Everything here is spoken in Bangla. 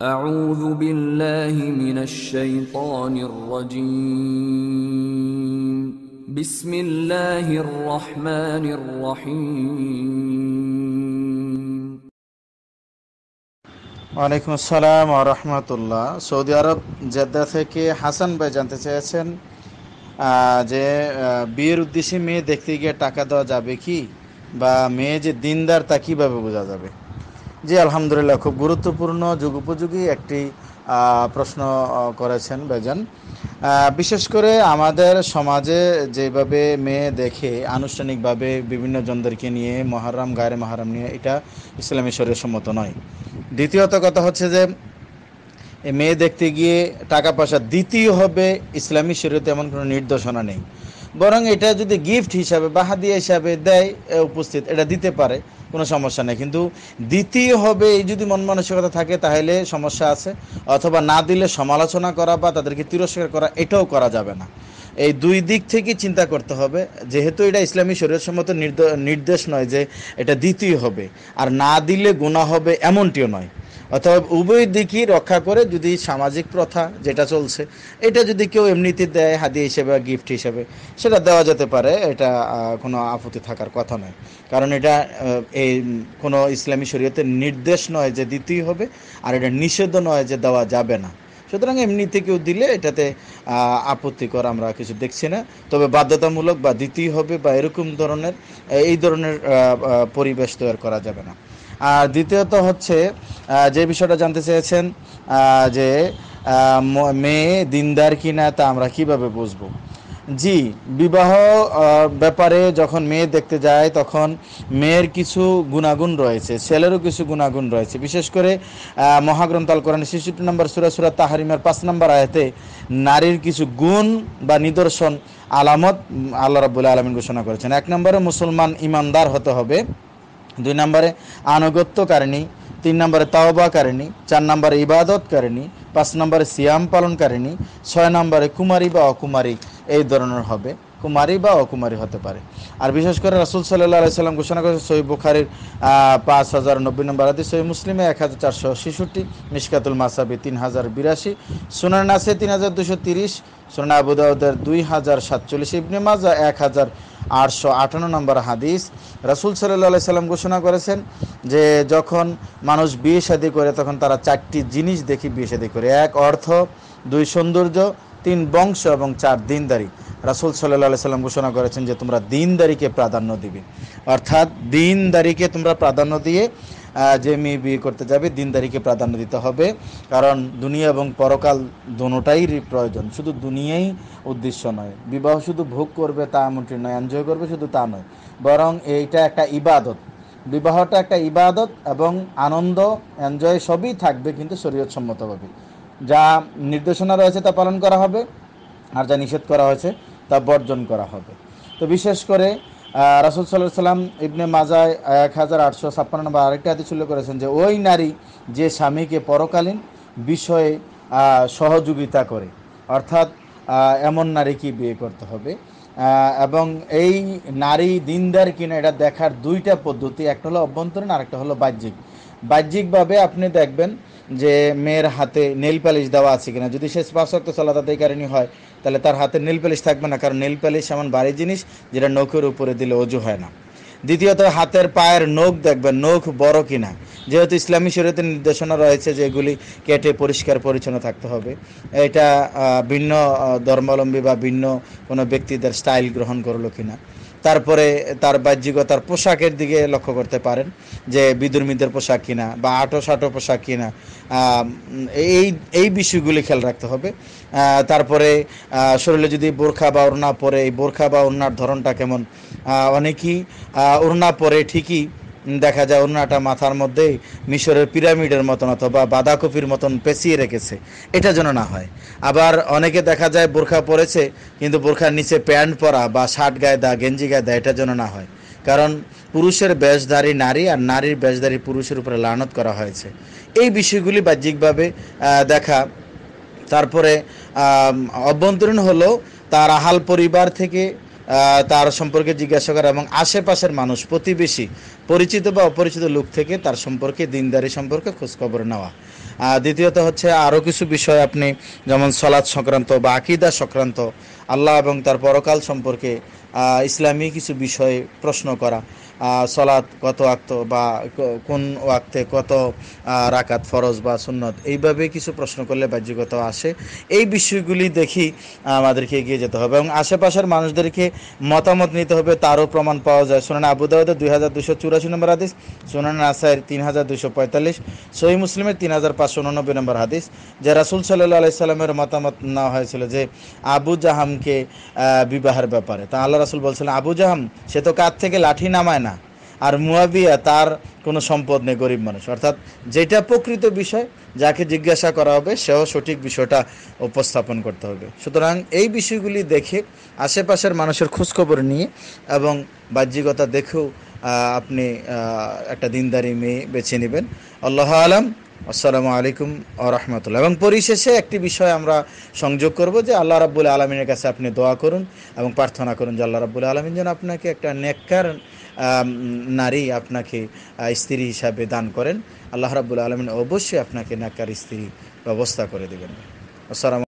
أعوذ بالله من الشيطان الرجيم بسم الله الرحمن الرحيم ওয়ালাইকুম আসসালাম রহমতুল্লাহ সৌদি আরব জেদ্দা থেকে হাসান ভাই জানতে চেয়েছেন যে বিয়ের উদ্দেশ্যে মেয়ে দেখতে গিয়ে টাকা দেওয়া যাবে কি বা মেয়ে যে দিনদার তা কীভাবে বোঝা যাবে জি আলহামদুলিল্লাহ খুব গুরুত্বপূর্ণ যুগোপযোগী একটি প্রশ্ন করেছেন বেজান বিশেষ করে আমাদের সমাজে যেভাবে মেয়ে দেখে আনুষ্ঠানিকভাবে বিভিন্ন জনদেরকে নিয়ে মহারাম গায়ের মহারাম নিয়ে এটা ইসলামী শরীর সম্মত নয় দ্বিতীয়ত কথা হচ্ছে যে মেয়ে দেখতে গিয়ে টাকা পয়সা দ্বিতীয় হবে ইসলামী শরীরে তেমন কোনো নির্দেশনা নেই বরং এটা যদি গিফট হিসাবে বা হাদিয়া হিসাবে দেয় উপস্থিত এটা দিতে পারে কোনো সমস্যা নেই কিন্তু দ্বিতীয় হবে এই যদি মন মানসিকতা থাকে তাহলে সমস্যা আছে অথবা না দিলে সমালোচনা করা বা তাদেরকে তিরস্কার করা এটাও করা যাবে না এই দুই দিক থেকে চিন্তা করতে হবে যেহেতু এটা ইসলামী শরীয়সম্মত নির্দেশ নয় যে এটা দ্বিতীয় হবে আর না দিলে গুণা হবে এমনটিও নয় অর্থাৎ উভয় দিকই রক্ষা করে যদি সামাজিক প্রথা যেটা চলছে এটা যদি কেউ এমনিতে দেয় হাদিয়া হিসেবে গিফট হিসেবে সেটা দেওয়া যেতে পারে এটা কোনো আপত্তি থাকার কথা নয় কারণ এটা এই কোনো ইসলামী শরীয়তের নির্দেশ নয় যে দিতেই হবে আর এটা নিষেধ নয় যে দেওয়া যাবে না সুতরাং এমনিতে কেউ দিলে এটাতে আপত্তিকর আমরা কিছু দেখছি না তবে বাধ্যতামূলক বা দিতেই হবে বা এরকম ধরনের এই ধরনের পরিবেশ তৈরি করা যাবে না আর দ্বিতীয়ত হচ্ছে যে বিষয়টা জানতে চেয়েছেন যে মেয়ে দিনদার কিনা তা আমরা কিভাবে বুঝবো জি বিবাহ ব্যাপারে যখন মেয়ে দেখতে যায় তখন মেয়ের কিছু গুণাগুণ রয়েছে ছেলেরও কিছু গুণাগুণ রয়েছে বিশেষ করে মহাগ্রন্থাল করেন শিশুটি নম্বর সুরাসুরা তাহারিমের পাঁচ নম্বর আয়াতে নারীর কিছু গুণ বা নিদর্শন আলামত আল্লাহ রাবুল আলমিন ঘোষণা করেছেন এক নম্বরে মুসলমান ইমানদার হতে হবে দুই নম্বরে আনুগত্যকারিণী তিন নম্বরে তাওবাকারিণী চার নম্বরে ইবাদতকারিণী পাঁচ নম্বরে সিয়াম পালনকারিণী ছয় নম্বরে কুমারী বা অকুমারী এই ধরনের হবে কুমারী বা অকুমারী হতে পারে আর বিশেষ করে রাসুল সাল্লাহ আলাইসাল্লাম ঘোষণা করেছে সহি বুখারির পাঁচ হাজার নব্বই নম্বর আদি সহি মুসলিমে এক হাজার চারশো ছেষট্টি মিসকাতুল মাসাবি তিন হাজার বিরাশি সোনার নাসে তিন হাজার দুশো তিরিশ সুনান আবুদাউদের দুই হাজার সাতচল্লিশ ইবনে মাজা এক হাজার আটশো আটান্ন নম্বর হাদিস রাসুল সাল্লাহ সাল্লাম ঘোষণা করেছেন যে যখন মানুষ বিয়ে শাদি করে তখন তারা চারটি জিনিস দেখি বিয়ে শাদি করে এক অর্থ দুই সৌন্দর্য তিন বংশ এবং চার দিনদারি রাসুল সাল্লাহ সাল্লাম ঘোষণা করেছেন যে তোমরা দিনদারিকে প্রাধান্য দিবে অর্থাৎ দিনদারিকে তোমরা প্রাধান্য দিয়ে যে মেয়ে বিয়ে করতে যাবে দিনদারিকে প্রাধান্য দিতে হবে কারণ দুনিয়া এবং পরকাল দুটাই প্রয়োজন শুধু দুনিয়াই উদ্দেশ্য নয় বিবাহ শুধু ভোগ করবে তা এমনটি নয় এনজয় করবে শুধু তা নয় বরং এইটা একটা ইবাদত বিবাহটা একটা ইবাদত এবং আনন্দ এনজয় সবই থাকবে কিন্তু শরীরসম্মতভাবে যা নির্দেশনা রয়েছে তা পালন করা হবে আর যা নিষেধ করা হয়েছে তা বর্জন করা হবে তো বিশেষ করে রাসুল সাল্লাহ সাল্লাম ইবনে মাজায় এক হাজার আটশো ছাপ্পান্ন নম্বর আরেকটা হাতে ছিল করেছেন যে ওই নারী যে স্বামীকে পরকালীন বিষয়ে সহযোগিতা করে অর্থাৎ এমন নারীকে বিয়ে করতে হবে এবং এই নারী দিনদার কিনা এটা দেখার দুইটা পদ্ধতি একটা হলো অভ্যন্তরীণ আরেকটা হলো বাহ্যিক বাহ্যিকভাবে আপনি দেখবেন যে মেয়ের হাতে নেল প্যালিশ দেওয়া আছে কিনা যদি সে স্পর্শক্ত চলা কারণে হয় তাহলে তার হাতে নেল প্যালিশ থাকবে না কারণ নেল প্যালিশ এমন বাড়ির জিনিস যেটা নখের উপরে দিলে অজু হয় না দ্বিতীয়ত হাতের পায়ের নখ দেখবেন নখ বড় কিনা যেহেতু ইসলামী শরীয়তের নির্দেশনা রয়েছে যে এগুলি কেটে পরিষ্কার পরিচ্ছন্ন থাকতে হবে এটা ভিন্ন ধর্মাবলম্বী বা ভিন্ন কোনো ব্যক্তিদের স্টাইল গ্রহণ করলো কিনা তারপরে তার বাহ্যিকতার পোশাকের দিকে লক্ষ্য করতে পারেন যে বিদুর্মিদের পোশাক কিনা বা আটো সাটো পোশাক কিনা এই এই বিষয়গুলি খেয়াল রাখতে হবে তারপরে শরীরে যদি বোরখা বা ওড়না পরে এই বোরখা বা ওড়নার ধরনটা কেমন অনেকেই ওড়না পরে ঠিকই দেখা যায় একটা মাথার মধ্যেই মিশরের পিরামিডের মতন অথবা বাঁধাকপির মতন পেঁচিয়ে রেখেছে এটা যেন না হয় আবার অনেকে দেখা যায় বোরখা পরেছে কিন্তু বোরখার নিচে প্যান্ট পরা বা শার্ট গায়ে দা গেঞ্জি গায়ে দা এটা যেন না হয় কারণ পুরুষের বেশধারী নারী আর নারীর বেশধারী পুরুষের উপরে লানত করা হয়েছে এই বিষয়গুলি বাহ্যিকভাবে দেখা তারপরে অভ্যন্তরীণ হলো তার আহাল পরিবার থেকে তার সম্পর্কে জিজ্ঞাসা করা এবং আশেপাশের মানুষ প্রতিবেশী পরিচিত বা অপরিচিত লোক থেকে তার সম্পর্কে দিনদারি সম্পর্কে খোঁজখবর নেওয়া দ্বিতীয়ত হচ্ছে আরও কিছু বিষয় আপনি যেমন সলাদ সংক্রান্ত বা আকিদা সংক্রান্ত আল্লাহ এবং তার পরকাল সম্পর্কে ইসলামী কিছু বিষয়ে প্রশ্ন করা সলাৎ কত আক্ত বা কোন ওয়াক্তে কত রাকাত ফরজ বা সুন্নত এইভাবে কিছু প্রশ্ন করলে বাহ্যগত আসে এই বিষয়গুলি দেখি আমাদেরকে এগিয়ে যেতে হবে এবং আশেপাশের মানুষদেরকে মতামত নিতে হবে তারও প্রমাণ পাওয়া যায় সোনান আবুদাউদ্দে দুই হাজার দুশো চুরাশি নম্বর হাদিস সোনান আসাইর তিন হাজার দুশো পঁয়তাল্লিশ সহি মুসলিমের তিন হাজার পাঁচশো উনব্বই নম্বর হাদিস যে রাসুল সাল্লাহ আলাই সাল্লামের মতামত নেওয়া হয়েছিল যে আবু জাহামকে বিবাহের ব্যাপারে তা আল্লাহ রাসুল বলছিলেন আবু জাহাম সে তো কাঁধ থেকে লাঠি নামায় না আর মুয়াবিয়া তার কোনো সম্পদ নেই গরিব মানুষ অর্থাৎ যেটা প্রকৃত বিষয় যাকে জিজ্ঞাসা করা হবে সেও সঠিক বিষয়টা উপস্থাপন করতে হবে সুতরাং এই বিষয়গুলি দেখে আশেপাশের মানুষের খোঁজখবর নিয়ে এবং বাহ্যিকতা দেখেও আপনি একটা দিনদারি মেয়ে বেছে নেবেন আল্লাহ আলম আসসালামু আলাইকুম রহমতুল্লাহ এবং পরিশেষে একটি বিষয় আমরা সংযোগ করব যে আল্লাহ রাবুল আলমিনের কাছে আপনি দোয়া করুন এবং প্রার্থনা করুন যে আল্লাহ রাবুল আলমিন যেন আপনাকে একটা নেককার নারী আপনাকে স্ত্রী হিসাবে দান করেন আল্লাহ রাবুল আলমিন অবশ্যই আপনাকে নাকার স্ত্রী ব্যবস্থা করে দেবেন আসসালাম